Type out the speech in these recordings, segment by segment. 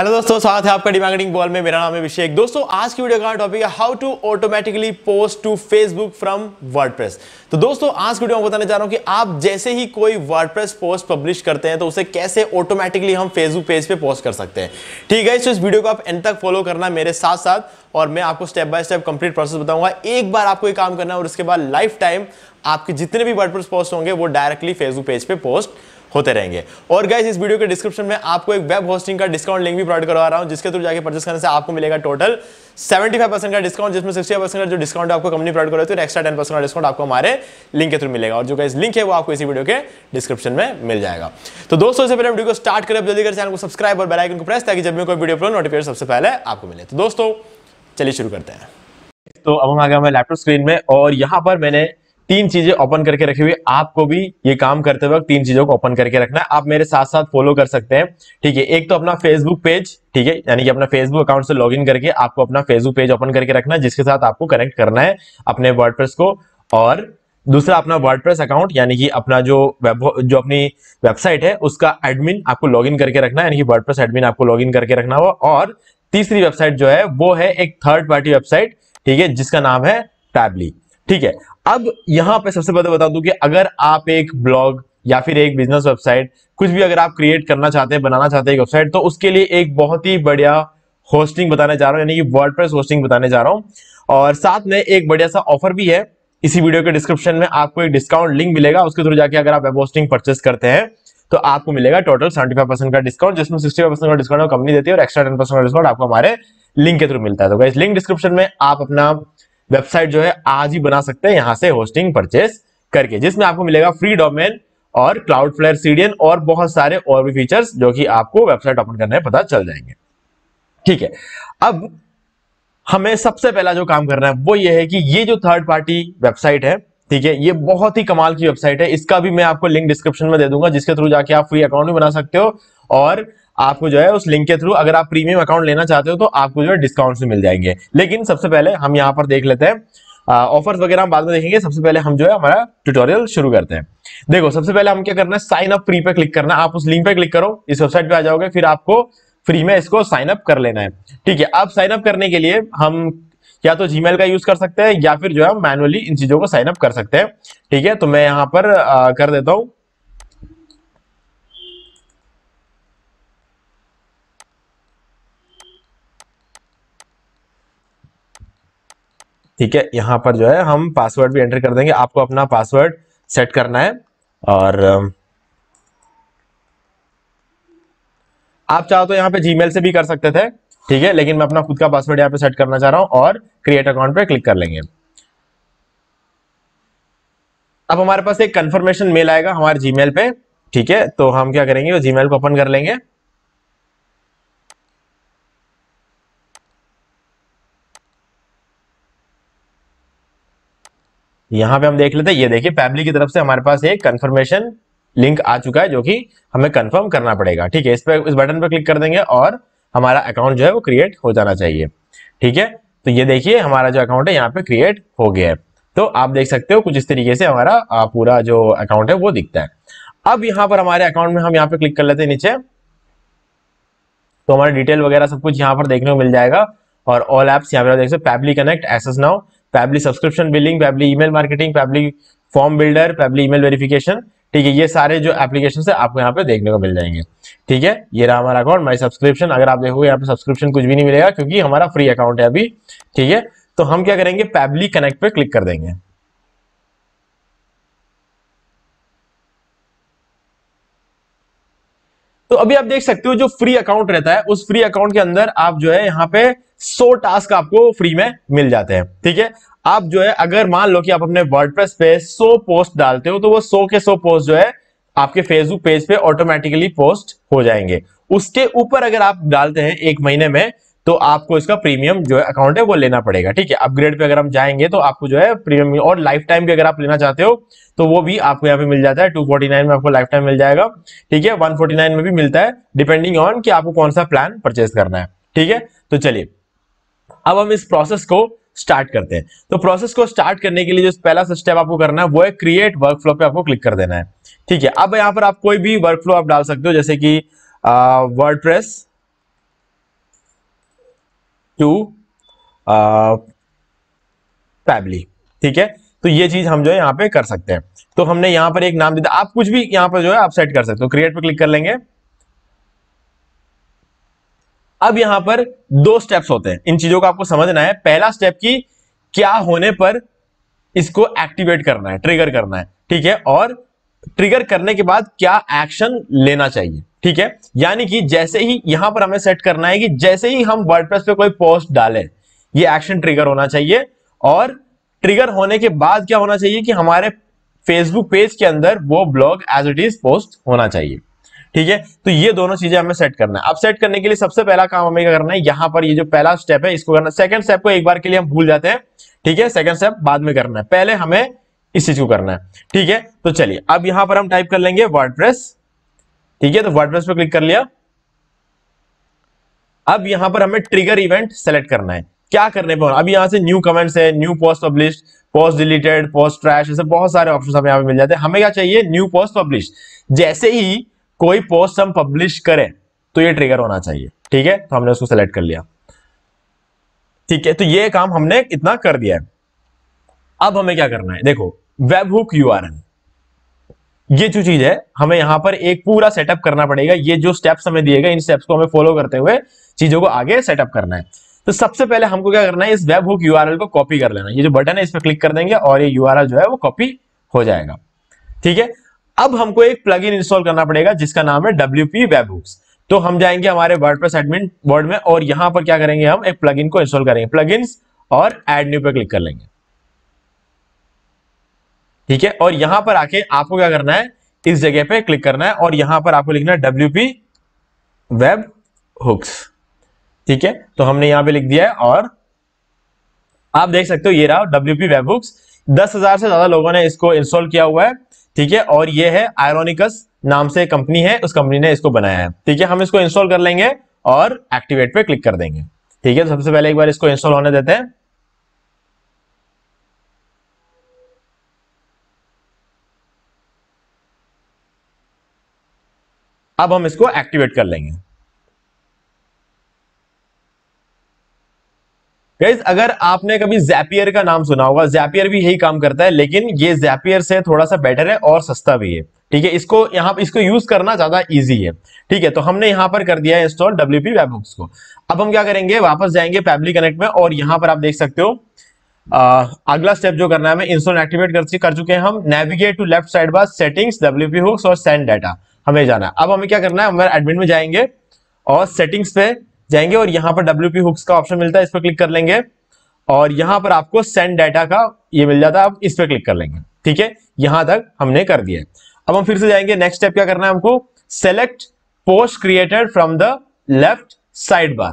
Hello दोस्तों साथ है आपका डिमार्केटिंग बॉल में मेरा नाम है अभिषेक दोस्तों आज की वीडियो का टॉपिक है how to automatically post to Facebook from WordPress तो दोस्तों आज की वीडियो में बताने जा रहा हूं कि आप जैसे ही कोई वर्डप्रेस पोस्ट पब्लिश करते हैं तो उसे कैसे ऑटोमेटिकली हम फेसबुक पेज पे पोस्ट कर सकते हैं ठीक है तो इस वीडियो को आप एंड तक फॉलो करना मेरे साथ साथ और मैं आपको step by step complete process बताऊंगा एक बार आपको ये काम करना है और उसके बाद लाइफ टाइम आपके जितने भी वर्डप्रेस पोस्ट होंगे वो डायरेक्टली फेसबुक पेज पे पोस्ट होते रहेंगे और गाइज इस वीडियो के डिस्क्रिप्शन में आपको एक वेब होस्टिंग का डिस्काउंट लिंक भी प्रोवाइड करवा रहा हूं जिसके थ्रू जाकर परचेस करने से आपको मिलेगा टोटल 75 परसेंट का डिस्काउंट जिसमें 65% परसेंट का जो डिस्काउंट आपको कंपनी प्रोवाइड करवाती है तो एक्स्ट्रा टेन परसेंट का डिस्काउंट आपको हमारे लिंक के थ्रू मिलेगा और जो गाइज लिंक है वो आपको इसी वीडियो के डिस्क्रिप्शन में मिल जाएगा तो दोस्तों से पहले वीडियो को स्टार्ट करें जल्दी कर चैनल को सब्सक्राइब और बेलाइकन को प्रेस ताकि जब भी कोई वीडियो अपलोड नोटिफिकेशन सबसे पहले आपको मिले तो दोस्तों चलिए शुरू करते हैं तो अब हम आ गए हमारे लैपटॉप स्क्रीन में और यहाँ पर मैंने तीन चीजें ओपन करके रखी हुई आपको भी ये काम करते वक्त तीन चीजों को ओपन करके रखना है आप मेरे साथ साथ फॉलो कर सकते हैं ठीक है एक तो अपना फेसबुक पेज ठीक है यानी कि अपना फेसबुक अकाउंट से लॉग करके आपको अपना फेसबुक पेज ओपन करके रखना है जिसके साथ आपको कनेक्ट करना है अपने वर्ड को और दूसरा अपना वर्ड अकाउंट यानी कि अपना जो वेब जो अपनी वेबसाइट है उसका एडमिन आपको लॉगिन करके रखना है यानी कि एडमिन आपको लॉगिन करके रखना हो और तीसरी वेबसाइट जो है वो है एक थर्ड पार्टी वेबसाइट ठीक है जिसका नाम है टैबली ठीक है अब यहां पे सबसे पहले बता दूं कि अगर आप एक ब्लॉग या फिर एक बिजनेस वेबसाइट कुछ भी अगर आप क्रिएट करना चाहते हैं बनाना चाहते हैं एक वेबसाइट तो उसके लिए एक बहुत ही बढ़िया होस्टिंग बताने जा रहा हूं यानी कि वर्ड होस्टिंग बताने जा रहा हूं और साथ में एक बढ़िया सा ऑफर भी है इसी वीडियो के डिस्क्रिप्शन में आपको एक डिस्काउंट लिंक मिलेगा उसके थ्रू जाके अगर आप वेब होस्टिंग परचेस करते हैं तो आपको मिलेगा टोटल सेवेंटी परसेंट का डिस्काउंट जिसमें सिक्सटी परसेंट का डिस्काउंट कंपनी देती है और एक्स्ट्रा टेन परसेंट का डिस्काउंट आपको हमारे लिंक के थ्रू मिलता है तो इस लिंक डिस्क्रिप्शन में आप अपना वेबसाइट जो है आज ही बना सकते हैं यहां से होस्टिंग परचेस करके जिसमें आपको मिलेगा फ्री डोमेन और क्लाउड फ्लेयर सीडियन और बहुत सारे और भी फीचर्स जो कि आपको वेबसाइट ओपन करने में पता चल जाएंगे ठीक है अब हमें सबसे पहला जो काम करना है वो ये है कि ये जो थर्ड पार्टी वेबसाइट है ठीक है ये बहुत ही कमाल की वेबसाइट है इसका भी मैं आपको लिंक डिस्क्रिप्शन में दे दूंगा जिसके थ्रू जाके आप फ्री अकाउंट भी बना सकते हो और आपको जो है उस लिंक के थ्रू अगर आप प्रीमियम अकाउंट लेना चाहते हो तो आपको जो है डिस्काउंट भी मिल जाएंगे लेकिन सबसे पहले हम यहाँ पर देख लेते हैं ऑफर्स वगैरह हम बाद में देखेंगे सबसे पहले हम जो है हमारा ट्यूटोरियल शुरू करते हैं देखो सबसे पहले हम क्या करना है साइन अप फ्री पे क्लिक करना आप उस लिंक पे क्लिक करो इस वेबसाइट पे आ जाओगे फिर आपको फ्री में इसको साइन अप कर लेना है ठीक है अब साइन अप करने के लिए हम या तो जीमेल का यूज कर सकते हैं या फिर जो है मैनुअली इन चीजों को साइन अप कर सकते हैं ठीक है तो मैं यहां पर आ, कर देता हूं ठीक है यहां पर जो है हम पासवर्ड भी एंटर कर देंगे आपको अपना पासवर्ड सेट करना है और आप चाहो तो यहां पे जीमेल से भी कर सकते थे ठीक है लेकिन मैं अपना खुद का पासवर्ड यहाँ पे सेट करना चाह रहा हूँ और क्रिएट अकाउंट पे क्लिक कर लेंगे अब हमारे पास एक कंफर्मेशन मेल आएगा हमारे जीमेल पे ठीक है तो हम क्या करेंगे जीमेल को ओपन कर लेंगे यहां पे हम देख लेते हैं ये देखिए फैमिली की तरफ से हमारे पास एक कंफर्मेशन लिंक आ चुका है जो कि हमें कंफर्म करना पड़ेगा ठीक है इस पर इस बटन पर क्लिक कर देंगे और हमारा अकाउंट जो है वो क्रिएट हो जाना चाहिए ठीक है तो ये देखिए हमारा जो अकाउंट है यहाँ पे क्रिएट हो गया है तो आप देख सकते हो कुछ इस तरीके से हमारा पूरा जो अकाउंट है वो दिखता है अब यहाँ पर हमारे अकाउंट में हम यहाँ पे क्लिक कर लेते हैं नीचे तो हमारा डिटेल वगैरह सब कुछ यहाँ पर देखने को मिल जाएगा और ऑल एप्स यहाँ पर देख सकते Pabbly Connect access now Pabbly subscription billing Pabbly email marketing Pabbly form builder Pabbly email verification ठीक है ये सारे जो एप्लीकेशन है आपको यहाँ पे देखने को मिल जाएंगे ठीक है ये रहा हमारा अकाउंट माई सब्सक्रिप्शन अगर आप देखोगे यहाँ पे सब्सक्रिप्शन कुछ भी नहीं मिलेगा क्योंकि हमारा फ्री अकाउंट है अभी ठीक है तो हम क्या करेंगे पैबली कनेक्ट पे क्लिक कर देंगे तो अभी आप देख सकते हो जो फ्री अकाउंट रहता है उस फ्री अकाउंट के अंदर आप जो है यहाँ पे सौ टास्क आपको फ्री में मिल जाते हैं ठीक है आप जो है अगर मान लो कि आप अपने वर्डप्रेस पे 100 पोस्ट डालते हो तो वो 100 के 100 पोस्ट जो है आपके फेसबुक पेज पे ऑटोमेटिकली पोस्ट हो जाएंगे उसके ऊपर अगर आप डालते हैं एक महीने में तो आपको इसका प्रीमियम जो है अकाउंट है वो लेना पड़ेगा ठीक है अपग्रेड पे अगर हम जाएंगे तो आपको जो है प्रीमियम और लाइफ टाइम भी अगर आप लेना चाहते हो तो वो भी आपको यहाँ पे मिल जाता है 249 में आपको लाइफ टाइम मिल जाएगा ठीक है 149 में भी मिलता है डिपेंडिंग ऑन कि आपको कौन सा प्लान परचेज करना है ठीक है तो चलिए अब हम इस प्रोसेस को स्टार्ट करते हैं तो प्रोसेस को स्टार्ट करने के लिए जो पहला स्टेप आपको करना है वो है क्रिएट वर्क फ्लो पे आपको क्लिक कर देना है ठीक है अब यहां पर आप कोई भी वर्क फ्लो आप डाल सकते हो जैसे कि वर्ड प्रेस टू फैबली ठीक है तो ये चीज हम जो है यहां पे कर सकते हैं तो हमने यहां पर एक नाम दिया आप कुछ भी यहां पर जो है आप सेट कर सकते हो क्रिएट पर क्लिक कर लेंगे अब यहां पर दो स्टेप्स होते हैं इन चीजों को आपको समझना है पहला स्टेप की क्या होने पर इसको एक्टिवेट करना है ट्रिगर करना है ठीक है और ट्रिगर करने के बाद क्या एक्शन लेना चाहिए ठीक है यानी कि जैसे ही यहां पर हमें सेट करना है कि जैसे ही हम वर्डप्रेस पे कोई पोस्ट डालें ये एक्शन ट्रिगर होना चाहिए और ट्रिगर होने के बाद क्या होना चाहिए कि हमारे फेसबुक पेज के अंदर वो blog as it is post होना चाहिए ठीक है तो ये दोनों चीजें हमें सेट करना है अब सेट करने के लिए सबसे पहला काम हमें क्या करना है यहां पर ये जो पहला स्टेप है इसको करना सेकंड स्टेप को एक बार के लिए हम भूल जाते हैं ठीक है सेकंड स्टेप बाद में करना है पहले हमें इस चीज को करना है ठीक है तो चलिए अब यहां पर हम टाइप कर लेंगे वर्ड ठीक है तो वर्ड पे क्लिक कर लिया अब यहां पर हमें ट्रिगर इवेंट सेलेक्ट करना है क्या करने पर अब यहां से न्यू कमेंट्स है new post publish post deleted post trash ऐसे बहुत सारे ऑप्शन हमें यहां पे मिल जाते हैं हमें क्या चाहिए न्यू पोस्ट पब्लिश जैसे ही कोई पोस्ट हम पब्लिश करें तो ये ट्रिगर होना चाहिए ठीक है तो हमने उसको सेलेक्ट कर लिया ठीक है तो ये काम हमने इतना कर दिया है अब हमें क्या करना है देखो वेब हुक यू ये जो चीज है हमें यहां पर एक पूरा सेटअप करना पड़ेगा ये जो स्टेप्स हमें दिए गए इन स्टेप्स को हमें फॉलो करते हुए चीजों को आगे सेटअप करना है तो सबसे पहले हमको क्या करना है इस वेब हुक एल को कॉपी कर लेना ये जो बटन है इस पर क्लिक कर देंगे और ये एल जो है वो कॉपी हो जाएगा ठीक है अब हमको एक प्लग इन इंस्टॉल करना पड़ेगा जिसका नाम है डब्ल्यू पी वेबुक्स तो हम जाएंगे हमारे वर्डप्रेस एडमिन बोर्ड में और यहां पर क्या करेंगे हम एक प्लग को इंस्टॉल करेंगे प्लग और एड न्यू पर क्लिक कर लेंगे ठीक है और यहां पर आके आपको क्या करना है इस जगह पे क्लिक करना है और यहां पर आपको लिखना है डब्ल्यू पी वेब हुक्स ठीक है तो हमने यहां पे लिख दिया है और आप देख सकते हो ये रहा डब्ल्यू पी वेब हुक्स दस हजार से ज्यादा लोगों ने इसको इंस्टॉल किया हुआ है ठीक है और ये है आयरोनिकस नाम से कंपनी है उस कंपनी ने इसको बनाया है ठीक है हम इसको इंस्टॉल कर लेंगे और एक्टिवेट पे क्लिक कर देंगे ठीक है तो सबसे पहले एक बार इसको इंस्टॉल होने देते हैं अब हम इसको एक्टिवेट कर लेंगे गाइज अगर आपने कभी जैपियर का नाम सुना होगा जैपियर भी यही काम करता है लेकिन ये जैपियर से थोड़ा सा बेटर है और सस्ता भी है ठीक है इसको यहाँ इसको यूज करना ज्यादा इजी है ठीक है तो हमने यहाँ पर कर दिया है इंस्टॉल पी वेबुक्स को अब हम क्या करेंगे वापस जाएंगे पैबली कनेक्ट में और यहाँ पर आप देख सकते हो आ, अगला स्टेप जो करना है हमें इंस्टॉल एक्टिवेट कर, कर चुके हैं हम navigate to left side bar settings P hooks और सेंड डाटा हमें जाना है अब हमें क्या करना है हमारे एडमिट में जाएंगे और सेटिंग्स पे जाएंगे और यहाँ पर डब्ल्यू हुक्स का ऑप्शन मिलता है इस पर क्लिक कर लेंगे और यहां पर आपको सेंड डाटा का ये मिल जाता है आप इस पर क्लिक कर लेंगे ठीक है यहां तक हमने कर दिया अब हम फिर से जाएंगे नेक्स्ट स्टेप क्या करना है हमको select post created from the left side bar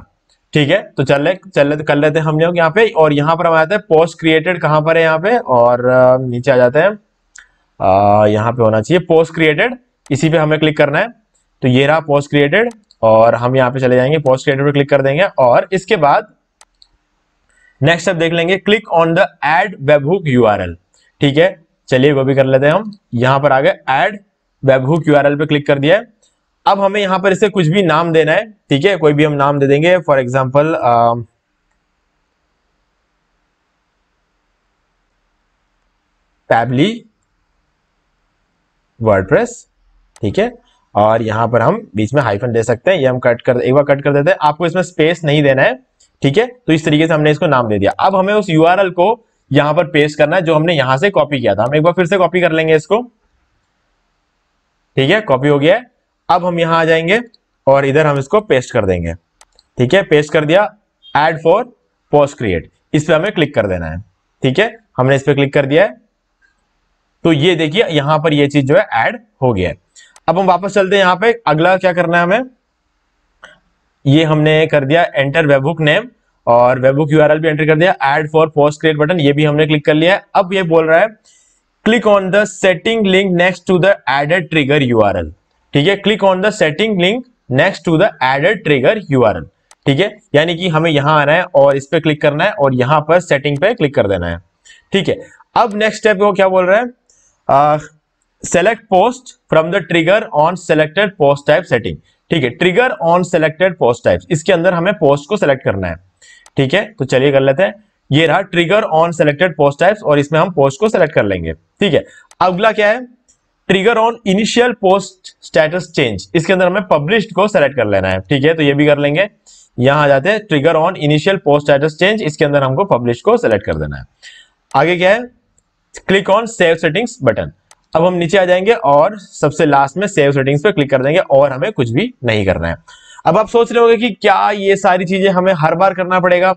ठीक है तो चल चल कर लेते हैं हम लोग यहाँ पे और यहां पर हम आते हैं पोस्ट क्रिएटेड कहां पर है यहाँ पे और नीचे आ जाते हैं यहाँ पे होना चाहिए पोस्ट क्रिएटेड इसी पे हमें क्लिक करना है तो ये रहा पोस्ट क्रिएटेड और हम यहाँ पे चले जाएंगे पोस्ट क्रिएटिव पे क्लिक कर देंगे और इसके बाद नेक्स्ट स्टेप देख लेंगे click on the add webhook URL ठीक है चलिए वो भी कर लेते हैं हम यहाँ पर आ गए एड वेबहुक एल पे क्लिक कर दिया है अब हमें यहाँ पर इसे कुछ भी नाम देना है ठीक है कोई भी हम नाम दे देंगे फॉर एग्जाम्पल पैबली वर्डप्रेस ठीक है और यहाँ पर हम बीच में हाइफन दे सकते हैं ये हम कट कर एक बार कट कर देते हैं आपको इसमें स्पेस नहीं देना है ठीक है तो इस तरीके से हमने इसको नाम दे दिया अब हमें उस यूआरएल को यहाँ पर पेस्ट करना है जो हमने यहां से कॉपी किया था हम एक बार फिर से कॉपी कर लेंगे इसको ठीक है कॉपी हो गया है अब हम यहां आ जाएंगे और इधर हम इसको पेस्ट कर देंगे ठीक है पेस्ट कर दिया एड फॉर पोस्ट क्रिएट इस पर हमें क्लिक कर देना है ठीक है हमने इस पर क्लिक कर दिया है तो ये देखिए यहां पर ये चीज जो है एड हो गया है अब हम वापस चलते हैं यहाँ पे अगला क्या करना है हमें ये हमने कर दिया एंटर वेबुक नेम और वेबुक यू भी एंटर कर दिया add for post create button ये भी हमने क्लिक कर लिया है अब ये बोल रहा है click on the setting link next to the added trigger URL ठीक है click on the setting link next to the added trigger URL ठीक है यानी कि हमें यहां आना है और इस पर क्लिक करना है और यहां पर सेटिंग पे क्लिक कर देना है ठीक है अब नेक्स्ट स्टेप वो क्या बोल रहा है select post from the trigger on selected post type setting ठीक है trigger on selected post type इसके अंदर हमें पोस्ट को सेलेक्ट करना है ठीक है तो चलिए कर लेते हैं ये रहा trigger on selected post types और इसमें हम पोस्ट को सेलेक्ट कर लेंगे ठीक है अगला क्या है trigger on initial post status change इसके अंदर हमें पब्लिश को सेलेक्ट कर लेना है ठीक है तो ये भी कर लेंगे यहां आ जाते हैं trigger on initial post status change इसके अंदर हमको पब्लिश को सेलेक्ट कर देना है आगे क्या है click on save settings button अब हम नीचे आ जाएंगे और सबसे लास्ट में सेव सेटिंग्स पे क्लिक कर देंगे और हमें कुछ भी नहीं करना है अब आप सोच रहे होंगे कि क्या ये सारी चीजें हमें हर बार करना पड़ेगा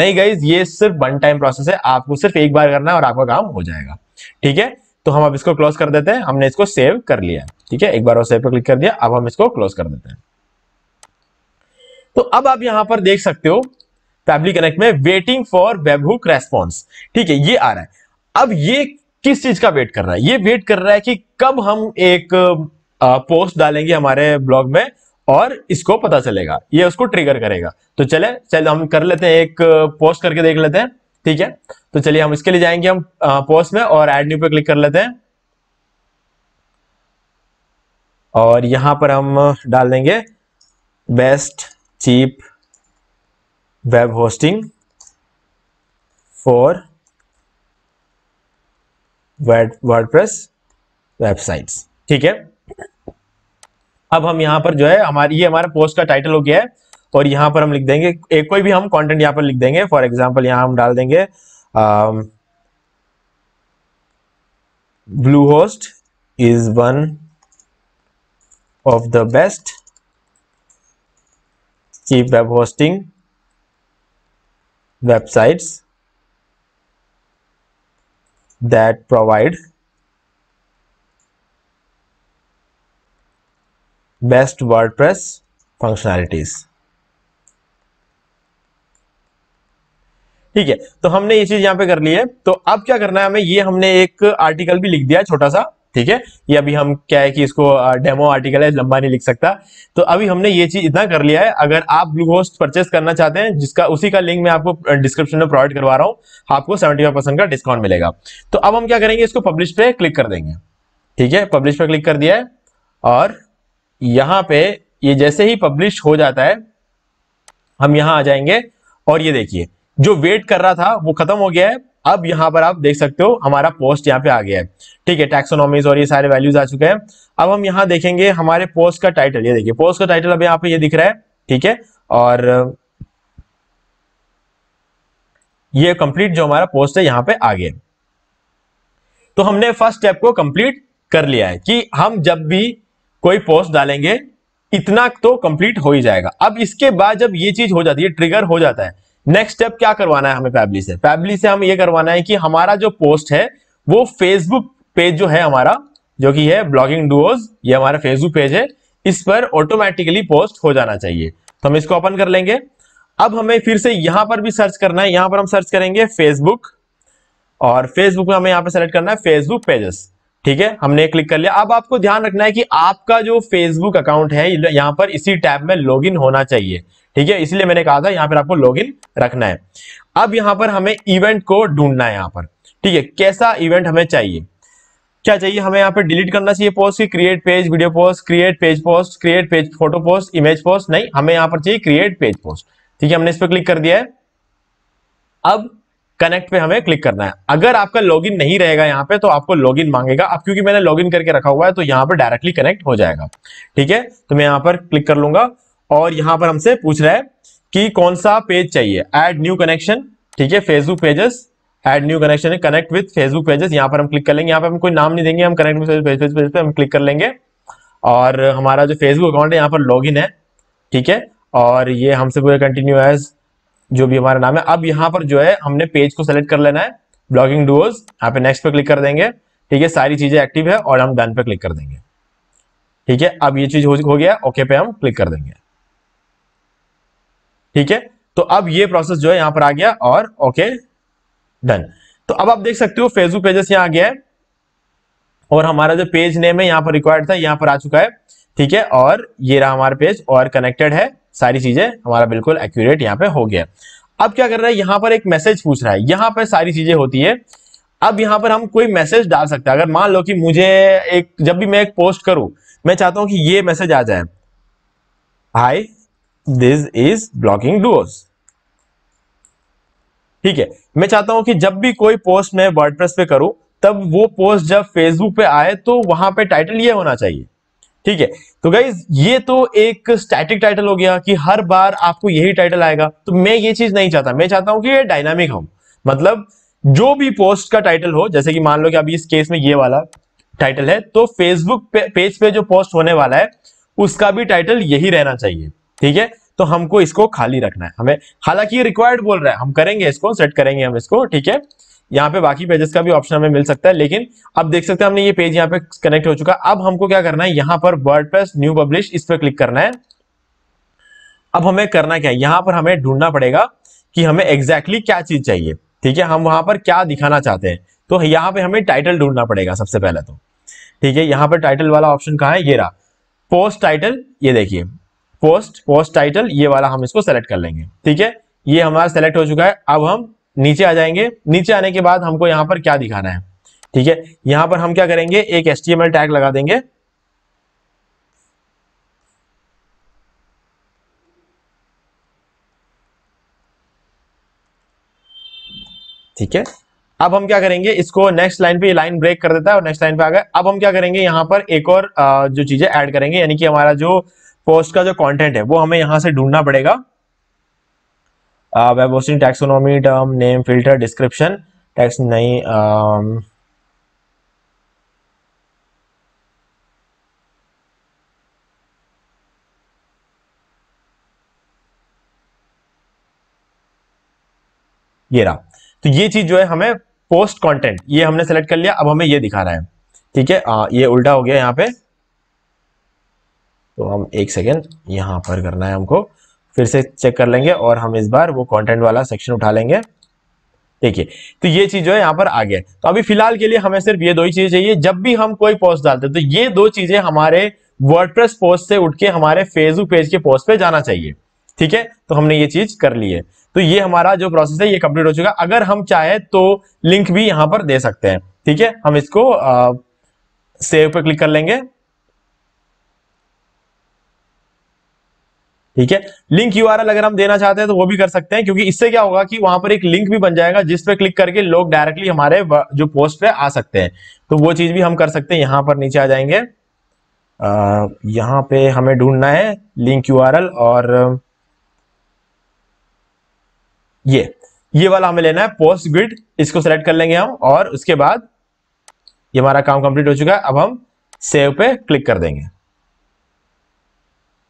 नहीं गाइज ये सिर्फ वन टाइम प्रोसेस है आपको सिर्फ एक बार करना है और आपका काम हो जाएगा ठीक है तो हम अब इसको क्लोज कर देते हैं हमने इसको सेव कर लिया ठीक है एक बार और सेव पर क्लिक कर दिया अब हम इसको क्लोज कर देते हैं तो अब आप यहां पर देख सकते हो फैब्लिक कनेक्ट में वेटिंग फॉर वेबहुक रेस्पॉन्स ठीक है ये आ रहा है अब ये किस चीज का वेट कर रहा है ये वेट कर रहा है कि कब हम एक पोस्ट डालेंगे हमारे ब्लॉग में और इसको पता चलेगा ये उसको ट्रिगर करेगा तो चले चल हम कर लेते हैं एक पोस्ट करके देख लेते हैं ठीक है तो चलिए हम इसके लिए जाएंगे हम पोस्ट में और एड न्यू पे क्लिक कर लेते हैं और यहां पर हम डाल देंगे best cheap web hosting for WordPress websites ठीक है अब हम यहां पर जो है हमारी ये हमारा पोस्ट का टाइटल हो गया है और यहां पर हम लिख देंगे एक कोई भी हम कंटेंट यहां पर लिख देंगे फॉर एग्जाम्पल यहां हम डाल देंगे Bluehost is one of the best की web hosting websites that provide best WordPress functionalities. ठीक है तो हमने ये चीज यहां पे कर ली है तो अब क्या करना है हमें ये हमने एक आर्टिकल भी लिख दिया छोटा सा ठीक है ये अभी हम क्या है कि इसको डेमो आर्टिकल है लंबा नहीं लिख सकता तो अभी हमने ये चीज इतना कर लिया है अगर आप ब्लू होस्ट परचेस करना चाहते हैं जिसका उसी का लिंक मैं आपको डिस्क्रिप्शन में प्रोवाइड करवा रहा हूँ आपको सेवेंटी का डिस्काउंट मिलेगा तो अब हम क्या करेंगे इसको पब्लिश पे क्लिक कर देंगे ठीक है पब्लिश पे क्लिक कर दिया है और यहाँ पे ये जैसे ही पब्लिश हो जाता है हम यहां आ जाएंगे और ये देखिए जो वेट कर रहा था वो खत्म हो गया है अब यहाँ पर आप देख सकते हो हमारा पोस्ट यहाँ पे आ गया है ठीक है टैक्सोनॉमीज और ये सारे वैल्यूज आ चुके हैं अब हम यहाँ देखेंगे हमारे पोस्ट का टाइटल ये देखिए पोस्ट का टाइटल अब यहाँ पे ये दिख रहा है ठीक है और ये कंप्लीट जो हमारा पोस्ट है यहाँ पे आ गया तो हमने फर्स्ट स्टेप को कंप्लीट कर लिया है कि हम जब भी कोई पोस्ट डालेंगे इतना तो कंप्लीट हो ही जाएगा अब इसके बाद जब ये चीज हो जाती है ट्रिगर हो जाता है नेक्स्ट स्टेप क्या करवाना है हमें पैबली से पैबली से हम ये करवाना है कि हमारा जो पोस्ट है वो फेसबुक पेज जो है हमारा जो कि है ब्लॉगिंग डुओज ये हमारा फेसबुक पेज है इस पर ऑटोमेटिकली पोस्ट हो जाना चाहिए तो हम इसको ओपन कर लेंगे अब हमें फिर से यहां पर भी सर्च करना है यहां पर हम सर्च करेंगे फेसबुक और फेसबुक में हमें यहाँ पर सेलेक्ट करना है फेसबुक पेजेस ठीक है हमने क्लिक कर लिया अब आपको ध्यान रखना है कि आपका जो फेसबुक अकाउंट है यहाँ पर इसी टैब में लॉगिन होना चाहिए ठीक है इसलिए मैंने कहा था यहाँ पर आपको लॉग रखना है अब यहाँ पर हमें इवेंट को ढूंढना है यहाँ पर ठीक है कैसा इवेंट हमें चाहिए क्या चाहिए हमें यहाँ पे डिलीट करना चाहिए पोस्ट की create page video post create page post create page photo post image post नहीं हमें यहाँ पर चाहिए क्रिएट पेज पोस्ट ठीक है हमने इस पर क्लिक कर दिया है अब कनेक्ट पे हमें क्लिक करना है अगर आपका लॉगिन नहीं रहेगा यहाँ पे तो आपको लॉगिन मांगेगा अब क्योंकि मैंने लॉगिन करके रखा हुआ है तो यहाँ पर डायरेक्टली कनेक्ट हो जाएगा ठीक है तो मैं यहाँ पर क्लिक कर लूंगा और यहां पर हमसे पूछ रहा है कि कौन सा पेज चाहिए एड न्यू कनेक्शन ठीक है Facebook pages add new connection है कनेक्ट विथ फेसबुक पेजेस यहाँ पर हम क्लिक कर लेंगे यहाँ पर हम कोई नाम नहीं देंगे हम कनेक्ट विथ फेसबुक पेज पे हम क्लिक कर लेंगे और हमारा जो फेसबुक अकाउंट है यहाँ पर लॉग है ठीक है और ये हमसे पूरे कंटिन्यू एज जो भी हमारा नाम है अब यहाँ पर जो है हमने पेज को सेलेक्ट कर लेना है ब्लॉगिंग डूअर्स यहाँ पे नेक्स्ट पे क्लिक कर देंगे ठीक है सारी चीजें एक्टिव है और हम डन पे क्लिक कर देंगे ठीक है अब ये चीज हो गया ओके पे हम क्लिक कर देंगे ठीक है तो अब ये प्रोसेस जो है यहां पर आ गया और ओके डन तो अब आप देख सकते हो फेसबुक पेजेस यहां आ गया है और हमारा जो पेज नेम है यहां पर रिक्वायर्ड था यहां पर आ चुका है ठीक है और ये रहा हमारा पेज और कनेक्टेड है सारी चीजें हमारा बिल्कुल एक्यूरेट यहाँ पे हो गया अब क्या कर रहा है यहां पर एक मैसेज पूछ रहा है यहां पर सारी चीजें होती है अब यहां पर हम कोई मैसेज डाल सकते हैं अगर मान लो कि मुझे एक जब भी मैं एक पोस्ट करूं मैं चाहता हूं कि ये मैसेज आ जाए hi this is blogging duos ठीक है मैं चाहता हूं कि जब भी कोई पोस्ट मैं वर्डप्रेस पे करूं तब वो पोस्ट जब फेसबुक पे आए तो वहां पे टाइटल ये होना चाहिए ठीक है तो गाइज ये तो एक स्टैटिक टाइटल हो गया कि हर बार आपको यही टाइटल आएगा तो मैं ये चीज नहीं चाहता मैं चाहता हूं कि ये डायनामिक हो मतलब जो भी पोस्ट का टाइटल हो जैसे कि मान लो कि अभी इस केस में ये वाला टाइटल है तो फेसबुक पे, पेज पे जो पोस्ट होने वाला है उसका भी टाइटल यही रहना चाहिए ठीक है तो हमको इसको खाली रखना है हमें हालांकि ये रिक्वायर्ड बोल रहा है हम करेंगे इसको सेट करेंगे हम इसको ठीक है यहाँ पे बाकी पेजेस का भी ऑप्शन हमें मिल सकता है लेकिन अब देख सकते हैं हमने ये पेज यहाँ पे कनेक्ट हो चुका अब हमको क्या करना है यहाँ पर वर्ड न्यू पब्लिश इस पर क्लिक करना है अब हमें करना क्या है यहाँ पर हमें ढूंढना पड़ेगा कि हमें एग्जैक्टली exactly क्या चीज चाहिए ठीक है हम वहां पर क्या दिखाना चाहते हैं तो यहाँ पे हमें टाइटल ढूंढना पड़ेगा सबसे पहले तो ठीक है यहाँ पर टाइटल वाला ऑप्शन कहा है ये रहा पोस्ट टाइटल ये देखिए पोस्ट पोस्ट टाइटल ये वाला हम इसको सेलेक्ट कर लेंगे ठीक है ये हमारा सेलेक्ट हो चुका है अब हम नीचे आ जाएंगे नीचे आने के बाद हमको यहाँ पर क्या दिखाना है ठीक है यहाँ पर हम क्या करेंगे एक एस टैग लगा देंगे ठीक है अब हम क्या करेंगे इसको नेक्स्ट लाइन पे लाइन ब्रेक कर देता है और नेक्स्ट लाइन पे आ गए अब हम क्या करेंगे यहाँ पर एक और जो चीजें ऐड करेंगे यानी कि हमारा जो पोस्ट का जो कंटेंट है वो हमें यहाँ से ढूंढना पड़ेगा web hosting taxonomy term name filter description tax नहीं आ, um, ये रहा तो ये चीज जो है हमें पोस्ट कंटेंट ये हमने सेलेक्ट कर लिया अब हमें ये दिखा रहा है ठीक है ये उल्टा हो गया यहाँ पे तो हम एक सेकेंड यहाँ पर करना है हमको फिर से चेक कर लेंगे और हम इस बार वो कंटेंट वाला सेक्शन उठा लेंगे देखिए तो ये चीज जो है यहाँ पर आ गया तो अभी फिलहाल के लिए हमें सिर्फ ये दो ही चीजें चाहिए जब भी हम कोई पोस्ट डालते हैं तो ये दो चीजें हमारे वर्डप्रेस पोस्ट से उठ के हमारे फेसबुक पेज के पोस्ट पे जाना चाहिए ठीक है तो हमने ये चीज कर ली है तो ये हमारा जो प्रोसेस है ये कंप्लीट हो चुका अगर हम चाहे तो लिंक भी यहां पर दे सकते हैं ठीक है हम इसको सेव पे क्लिक कर लेंगे ठीक है लिंक यू अगर हम देना चाहते हैं तो वो भी कर सकते हैं क्योंकि इससे क्या होगा कि वहां पर एक लिंक भी बन जाएगा जिस पर क्लिक करके लोग डायरेक्टली हमारे जो पोस्ट पे आ सकते हैं तो वो चीज भी हम कर सकते हैं यहां पर नीचे आ जाएंगे आ, यहाँ पे हमें ढूंढना है लिंक यू और ये ये वाला हमें लेना है पोस्ट ग्रिड इसको सेलेक्ट कर लेंगे हम और उसके बाद ये हमारा काम कंप्लीट हो चुका है अब हम सेव पे क्लिक कर देंगे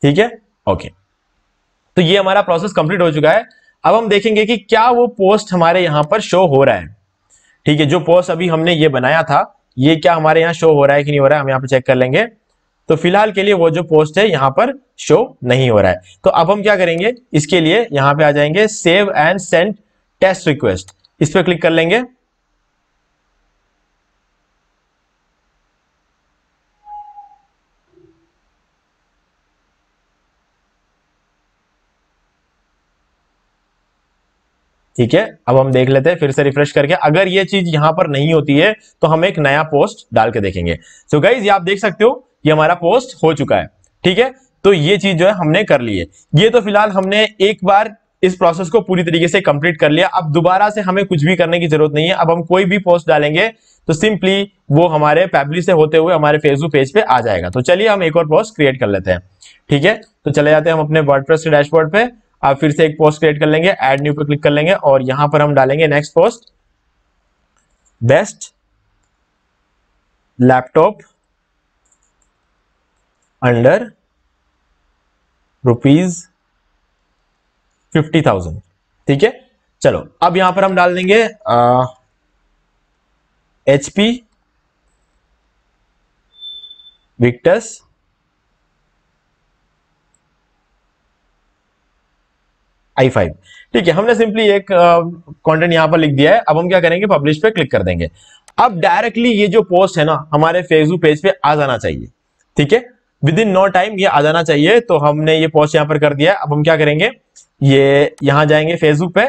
ठीक है ओके तो ये हमारा प्रोसेस कंप्लीट हो चुका है अब हम देखेंगे कि क्या वो पोस्ट हमारे यहाँ पर शो हो रहा है ठीक है जो पोस्ट अभी हमने ये बनाया था ये क्या हमारे यहाँ शो हो रहा है कि नहीं हो रहा है हम यहाँ पर चेक कर लेंगे तो फिलहाल के लिए वो जो पोस्ट है यहाँ पर शो नहीं हो रहा है तो अब हम क्या करेंगे इसके लिए यहाँ पे आ जाएंगे save and send test request इस पर क्लिक कर लेंगे ठीक है अब हम देख लेते हैं फिर से रिफ्रेश करके अगर ये चीज यहाँ पर नहीं होती है तो हम एक नया पोस्ट डाल के देखेंगे सो so गाइज ये आप देख सकते हो कि हमारा पोस्ट हो चुका है ठीक है तो ये चीज जो है हमने कर ली है ये तो फिलहाल हमने एक बार इस प्रोसेस को पूरी तरीके से कंप्लीट कर लिया अब दोबारा से हमें कुछ भी करने की जरूरत नहीं है अब हम कोई भी पोस्ट डालेंगे तो सिंपली वो हमारे पैबली से होते हुए हमारे फेसबुक पेज पे आ जाएगा तो चलिए हम एक और पोस्ट क्रिएट कर लेते हैं ठीक है तो चले जाते हैं हम अपने वर्ड के डैशबोर्ड पे आप फिर से एक पोस्ट क्रिएट कर लेंगे एड न्यू पे क्लिक कर लेंगे और यहां पर हम डालेंगे next post best laptop under rupees fifty thousand ठीक है चलो अब यहां पर हम डाल देंगे एचपी विक्टस आई फाइव ठीक है हमने सिंपली एक कॉन्टेंट यहां पर लिख दिया है अब हम क्या करेंगे पब्लिश पे क्लिक कर देंगे अब डायरेक्टली ये जो पोस्ट है ना हमारे फेसबुक पेज पे आ जाना चाहिए ठीक है विद इन नो टाइम ये आ जाना चाहिए तो हमने ये पोस्ट यहां पर कर दिया अब हम क्या करेंगे ये यहां जाएंगे फेसबुक पे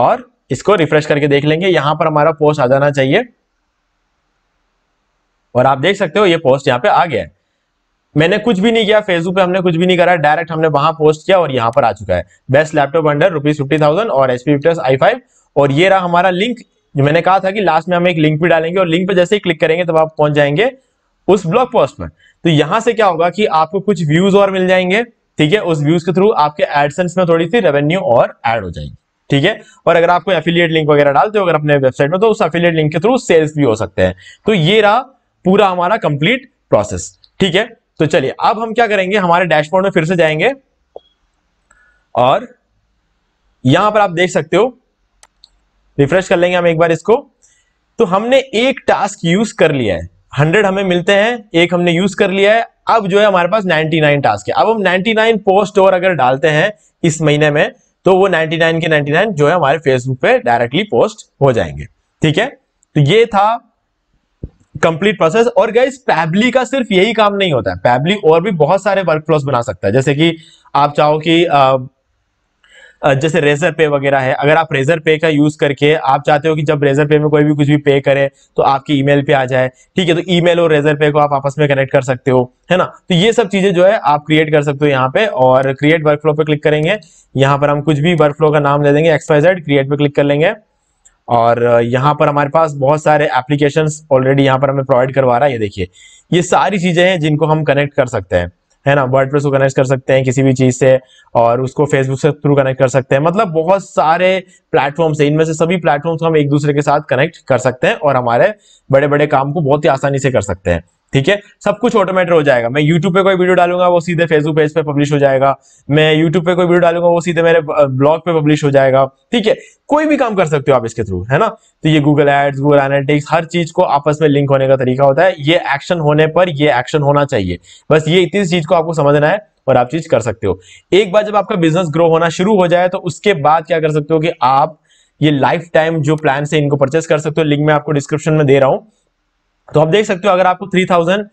और इसको रिफ्रेश करके देख लेंगे यहां पर हमारा पोस्ट आ जाना चाहिए और आप देख सकते हो ये पोस्ट यहां पे आ गया है मैंने कुछ भी नहीं किया फेसबुक पे हमने कुछ भी नहीं करा डायरेक्ट हमने वहां पोस्ट किया और यहाँ पर आ चुका है best laptop under rupees fifty thousand और एसपी पी आई फाइव और ये रहा हमारा लिंक मैंने कहा था कि लास्ट में हम एक लिंक भी डालेंगे और लिंक पर जैसे ही क्लिक करेंगे तब आप पहुंच जाएंगे उस ब्लॉग पोस्ट में तो यहाँ से क्या होगा कि आपको कुछ व्यूज और मिल जाएंगे ठीक है उस व्यूज के थ्रू आपके एडसेंस में थोड़ी सी रेवेन्यू और एड हो जाएगी ठीक है और अगर आपको एफिलियट लिंक वगैरह डालते हो अगर अपने वेबसाइट में तो उस एफिलियट लिंक के थ्रू सेल्स भी हो सकते हैं तो ये रहा पूरा हमारा कंप्लीट प्रोसेस ठीक है तो चलिए अब हम क्या करेंगे हमारे डैशबोर्ड में फिर से जाएंगे और यहां पर आप देख सकते हो रिफ्रेश कर लेंगे हम एक बार इसको तो हमने एक टास्क यूज कर लिया है हंड्रेड हमें मिलते हैं एक हमने यूज कर लिया है अब जो है हमारे पास 99 टास्क है अब हम 99 पोस्ट और अगर डालते हैं इस महीने में तो वो 99 के 99 जो है हमारे फेसबुक पे डायरेक्टली पोस्ट हो जाएंगे ठीक है तो ये था कंप्लीट प्रोसेस और गाइज पैबली का सिर्फ यही काम नहीं होता है पैबली और भी बहुत सारे वर्क फ्लोस बना सकता है जैसे कि आप चाहो कि जैसे रेजर पे वगैरह है अगर आप रेजर पे का यूज करके आप चाहते हो कि जब रेजर पे में कोई भी कुछ भी पे करे तो आपकी ईमेल पे आ जाए ठीक है तो ईमेल और रेजर पे को आप आपस में कनेक्ट कर सकते हो है ना तो ये सब चीजें जो है आप क्रिएट कर सकते हो यहाँ पे और क्रिएट वर्क फ्लो पे क्लिक करेंगे यहाँ पर हम कुछ भी वर्क फ्लो का नाम दे देंगे एक्सवाइजेड क्रिएट पे क्लिक कर लेंगे और यहाँ पर हमारे पास बहुत सारे एप्लीकेशन ऑलरेडी यहाँ पर हमें प्रोवाइड करवा रहा है ये देखिए ये सारी चीज़ें हैं जिनको हम कनेक्ट कर सकते हैं है ना वर्ड को कनेक्ट कर सकते हैं किसी भी चीज़ से और उसको फेसबुक से थ्रू कनेक्ट कर सकते हैं मतलब बहुत सारे प्लेटफॉर्म्स हैं इनमें से सभी प्लेटफॉर्म्स हम एक दूसरे के साथ कनेक्ट कर सकते हैं और हमारे बड़े बड़े काम को बहुत ही आसानी से कर सकते हैं ठीक है सब कुछ ऑटोमेटेड हो जाएगा मैं यूट्यूब पे कोई वीडियो डालूंगा वो सीधे फेसबुक पेज पे पब्लिश हो जाएगा मैं यूट्यूब पे कोई वीडियो डालूंगा वो सीधे मेरे ब्लॉग पे पब्लिश हो जाएगा ठीक है कोई भी काम कर सकते हो आप इसके थ्रू है ना तो ये गूगल एड्स गूगल एनालिटिक्स हर चीज को आपस में लिंक होने का तरीका होता है ये एक्शन होने पर ये एक्शन होना चाहिए बस ये इतनी चीज को आपको समझना है और आप चीज कर सकते हो एक बार जब आपका बिजनेस ग्रो होना शुरू हो जाए तो उसके बाद क्या कर सकते हो कि आप ये लाइफ टाइम जो प्लान से इनको परचेस कर सकते हो लिंक मैं आपको डिस्क्रिप्शन में दे रहा हूँ तो आप देख सकते हो अगर आपको थ्री थाउजेंड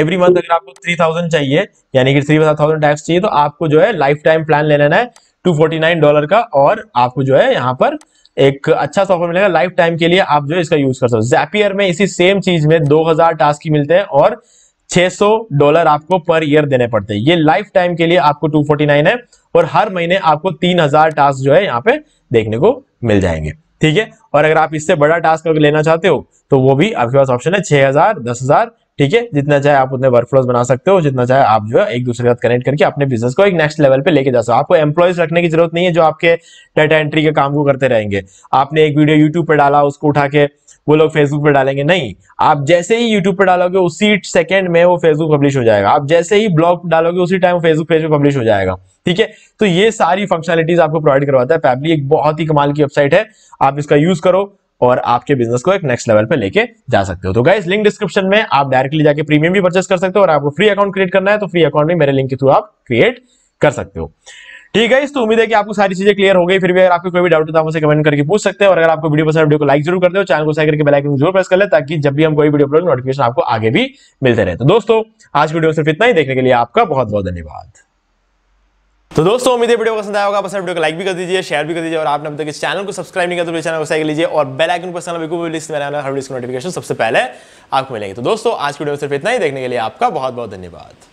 एवरी मंथ अगर आपको थ्री थाउजेंड चाहिए यानी कि थ्री थाउजेंड टैक्स चाहिए तो आपको जो है लाइफ टाइम प्लान ले लेना है टू फोर्टी नाइन डॉलर का और आपको जो है यहाँ पर एक अच्छा सॉफ्टवेयर मिलेगा लाइफ टाइम के लिए आप जो है इसका यूज कर सकते हो जैपियर में इसी सेम चीज में 2000 टास्क ही मिलते हैं और 600 डॉलर आपको पर ईयर देने पड़ते हैं ये लाइफ टाइम के लिए आपको 249 है और हर महीने आपको 3000 टास्क जो है यहाँ पे देखने को मिल जाएंगे ठीक है और अगर आप इससे बड़ा टास्क अगर लेना चाहते हो तो वो भी आपके पास ऑप्शन है छह हजार दस हजार ठीक है जितना चाहे आप उतने वर्क बना सकते हो जितना चाहे आप जो है एक दूसरे के साथ कनेक्ट करके अपने बिजनेस को एक नेक्स्ट लेवल पे लेके जा सकते हो आपको एम्प्लॉयज रखने की जरूरत नहीं है जो आपके डाटा एंट्री के काम को करते रहेंगे आपने एक वीडियो यूट्यूब पर डाला उसको उठा के वो लोग फेसबुक पर डालेंगे नहीं आप जैसे ही यूट्यूब पर डालोगे उसी सेकंड में वो फेसबुक पब्लिश हो जाएगा आप जैसे ही ब्लॉग डालोगे उसी टाइम फेसबुक पेज पे पब्लिश हो जाएगा ठीक है तो ये सारी फंक्शनलिटीज आपको प्रोवाइड करवाता है फैबली एक बहुत ही कमाल की वेबसाइट है आप इसका यूज करो और आपके बिजनेस को एक नेक्स्ट लेवल पर लेके जा सकते हो तो गाइस लिंक डिस्क्रिप्शन में आप डायरेक्टली जाके प्रीमियम भी परचेस कर सकते हो और आपको फ्री अकाउंट क्रिएट करना है तो फ्री अकाउंट भी मेरे लिंक के थ्रू आप क्रिएट कर सकते हो ठीक है इस तो उम्मीद है कि आपको सारी चीजें क्लियर हो गई फिर भी अगर आपको कोई भी डाउट होता है कमेंट करके पूछ सकते हैं और अगर आपको वीडियो पसंद वीडियो को लाइक जरूर कर दो चैनल को सब्सक्राइब करके बेल आइकन जरूर प्रेस कर ले ताकि जब भी हम कोई वीडियो अपलोड नोटिफिकेशन आपको आगे भी मिलते रहे तो दोस्तों आज वीडियो सिर्फ इतना ही देखने के लिए आपका बहुत बहुत धन्यवाद तो दोस्तों उम्मीद है वीडियो पसंद आया होगा पसंद वीडियो को लाइक भी कर दीजिए शेयर भी कर दीजिए और आपने अब तक इस चैनल को सब्सक्राइब नहीं किया तो चैनल को सब्सक्राइब लीजिए और बेल आइकन पर बिल्कुल में हर वीडियो नोटिफिकेशन सबसे पहले आपको मिलेगी तो दोस्तों आज की वीडियो सिर्फ इतना ही देखने के लिए आपका बहुत बहुत धन्यवाद